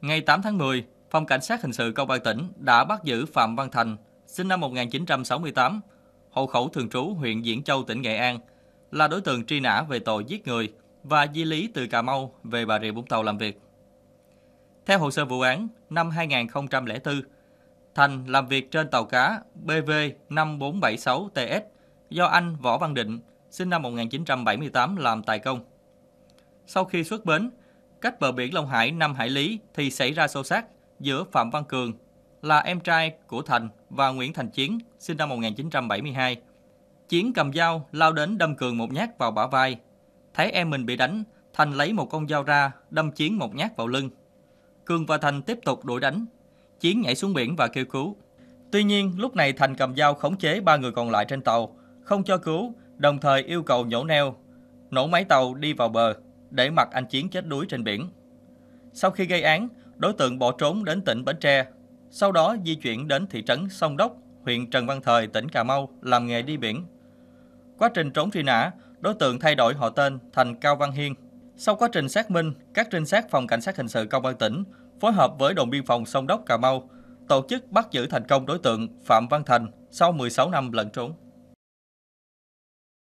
Ngày 8 tháng 10, Phòng Cảnh sát Hình sự Công an tỉnh đã bắt giữ Phạm Văn Thành, sinh năm 1968, hộ khẩu thường trú huyện Diễn Châu, tỉnh Nghệ An, là đối tượng truy nã về tội giết người và di lý từ Cà Mau về Bà Rịa Vũng Tàu làm việc. Theo hồ sơ vụ án, năm 2004, Thành làm việc trên tàu cá BV 5476TS do anh Võ Văn Định, sinh năm 1978 làm tài công. Sau khi xuất bến, cách bờ biển Long Hải 5 hải lý thì xảy ra xô xát giữa Phạm Văn Cường là em trai của Thành và Nguyễn Thành Chiến, sinh năm 1972. Chiến cầm dao lao đến đâm Cường một nhát vào bả vai. Thấy em mình bị đánh, Thành lấy một con dao ra đâm Chiến một nhát vào lưng. Cường và Thành tiếp tục đuổi đánh. Chiến nhảy xuống biển và kêu cứu. Tuy nhiên, lúc này Thành cầm dao khống chế ba người còn lại trên tàu, không cho cứu, đồng thời yêu cầu nhổ neo, nổ máy tàu đi vào bờ để mặc anh Chiến chết đuối trên biển. Sau khi gây án, đối tượng bỏ trốn đến tỉnh Bến Tre, sau đó di chuyển đến thị trấn Sông Đốc, huyện Trần Văn Thời, tỉnh Cà Mau làm nghề đi biển. Quá trình trốn truy nã, đối tượng thay đổi họ tên thành Cao Văn Hiên. Sau quá trình xác minh, các trinh sát phòng cảnh sát hình sự công an tỉnh phối hợp với đồn biên phòng Sông Đốc Cà Mau tổ chức bắt giữ thành công đối tượng Phạm Văn Thành sau 16 năm lẩn trốn.